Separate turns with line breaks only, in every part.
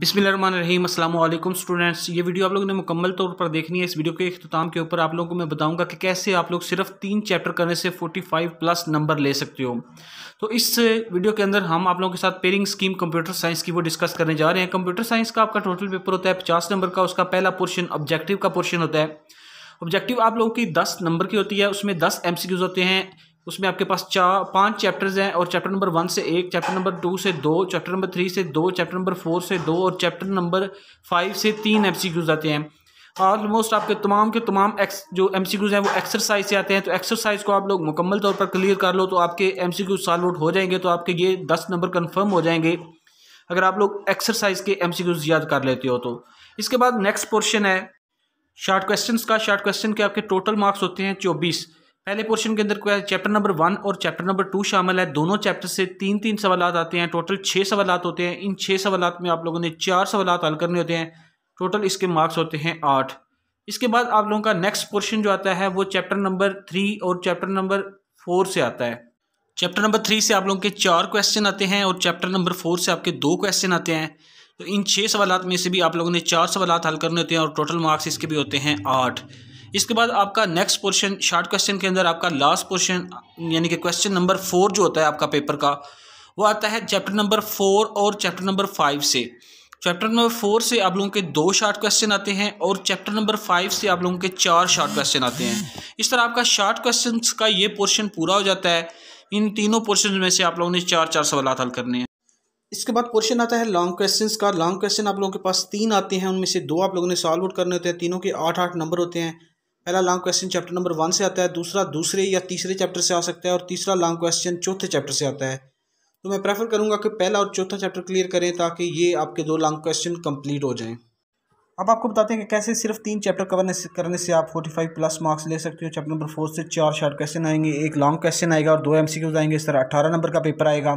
बिसमीम स्टूडेंट्स ये वीडियो आप लोगों ने मुकम्मल तौर पर देखनी है इस वीडियो के अख्ताम के ऊपर आप लोगों को मैं बताऊंगा कि कैसे आप लोग सिर्फ तीन चैप्टर करने से 45 प्लस नंबर ले सकते हो तो इस वीडियो के अंदर हम आप लोगों के साथ पेरिंग स्कीम कंप्यूटर साइंस की वो डिस्कस करने जा रहे हैं कंप्यूटर साइंस का आपका टोटल पेपर होता है पचास नंबर का उसका पहला पोर्शन ऑब्जेक्टिव का पोर्शन होता है ऑब्जेक्टिव आप लोगों की दस नंबर की होती है उसमें दस एम होते हैं उसमें आपके पास चार पांच चैप्टर्स हैं और चैप्टर नंबर वन से एक चैप्टर नंबर टू से दो चैप्टर नंबर थ्री से दो चैप्टर नंबर फोर से दो और चैप्टर नंबर फाइव से तीन एम आते हैं ऑलमोस्ट आपके तमाम के तमाम एक्स जो एम हैं वो एक्सरसाइज से आते हैं तो एक्सरसाइज को आप लोग मुकम्मल तौर पर क्लियर कर लो तो आपके एम सी सॉल्व आउट हो जाएंगे तो आपके ये दस नंबर कन्फर्म हो जाएंगे अगर आप लोग एक्सरसाइज के एम याद कर लेते हो तो इसके बाद नेक्स्ट पोर्शन है शार्ट क्वेश्चन का शार्ट क्वेश्चन के आपके टोटल मार्क्स होते हैं चौबीस पहले पोर्शन के अंदर क्या है चैप्टर नंबर वन और चैप्टर नंबर टू शामिल है दोनों चैप्टर से तीन तीन सवाल आते हैं टोटल छः सवाल होते हैं इन छः सवाल में आप लोगों ने चार सवाल हल करने होते हैं टोटल इसके मार्क्स होते हैं आठ इसके बाद आप लोगों का नेक्स्ट पोर्शन जो आता है वो चैप्टर नंबर थ्री और चैप्टर नंबर फोर से आता है चैप्टर नंबर थ्री से आप लोगों के चार क्वेश्चन आते हैं और चैप्टर नंबर फोर से आपके दो क्वेश्चन आते हैं तो इन छः सवाल में से भी आप लोगों ने चार सवाल हल करने होते हैं और टोटल मार्क्स इसके भी होते हैं आठ इसके बाद आपका नेक्स्ट पोर्शन शार्ट क्वेश्चन के अंदर आपका लास्ट पोर्शन यानी कि क्वेश्चन नंबर फोर जो होता है आपका पेपर का वो आता है चैप्टर नंबर फोर और चैप्टर नंबर फाइव से चैप्टर नंबर फोर से आप लोगों के दो शार्ट क्वेश्चन आते हैं और चैप्टर नंबर फाइव से आप लोगों के चार शार्ट क्वेश्चन आते हैं इस तरह आपका शार्ट क्वेश्चन का ये पोर्शन पूरा हो जाता है इन तीनों पोर्शन में से आप लोगों ने चार चार सवाल हल करने हैं इसके बाद पोर्शन आता है लॉन्ग क्वेश्चन का लॉन्ग क्वेश्चन आप लोगों के पास तीन आते हैं उनमें से दो आप लोगों ने सॉल्व आउट करने होते हैं तीनों के आठ आठ नंबर होते हैं पहला long question chapter number one से आता है दूसरा दूसरे या तीसरे चैप्टर से आ सकता है और तीसरा लॉन्ग क्वेश्चन चौथे चैप्टर से आता है तो मैं प्रेफर करूंगा कि पहला और चौथा चैप्टर क्लियर करें ताकि ये आपके दो लॉन्ग क्वेश्चन कंप्लीट हो जाएं अब आपको बताते हैं कि कैसे सिर्फ तीन चैप्टर कवर करने से आप फोर्टी फाइव प्लस मार्क्स ले सकते हो चैप्टर नंबर फोर से चार शॉर्ट क्वेश्चन आएंगे एक लॉन्ग क्वेश्चन आएगा और दो एम आएंगे इस तरह अट्ठारह नंबर का पेपर आएगा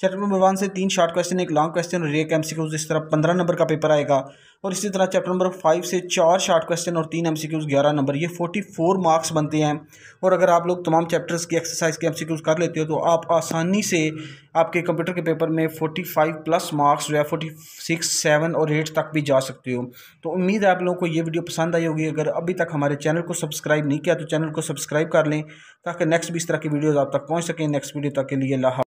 चैप्टर नंबर वन से तीन शॉर्ट क्वेश्चन एक लॉन्ग क्वेश्चन और एक एम इस तरह पंद्रह नंबर का पेपर आएगा और इसी तरह चैप्टर नंबर फाइव से चार शार्ट क्वेश्चन और तीन एम सी क्यूज़ ग्यारह नंबर ये फोर्टी फोर मार्क्स बनते हैं और अगर आप लोग तमाम चैप्टर्स की एक्सरसाइज के एम सी क्यूज़ कर लेते हो तो आप आसानी से आपके कंप्यूटर के पेपर में फोर्टी फाइव प्लस मार्क्स जो है फोर्टी सिक्स सेवन और एट तक भी जा सकते हो तो उम्मीद है आप लोगों को ये वीडियो पसंद आई होगी अगर अभी तक हमारे चैनल को सब्सक्राइब नहीं किया तो चैनल को सब्सक्राइब कर लें ताकि नेक्स्ट भी इस तरह की वीडियोज़ आप तक पहुँच सकें नेक्स्ट वीडियो तक के लिए लाहा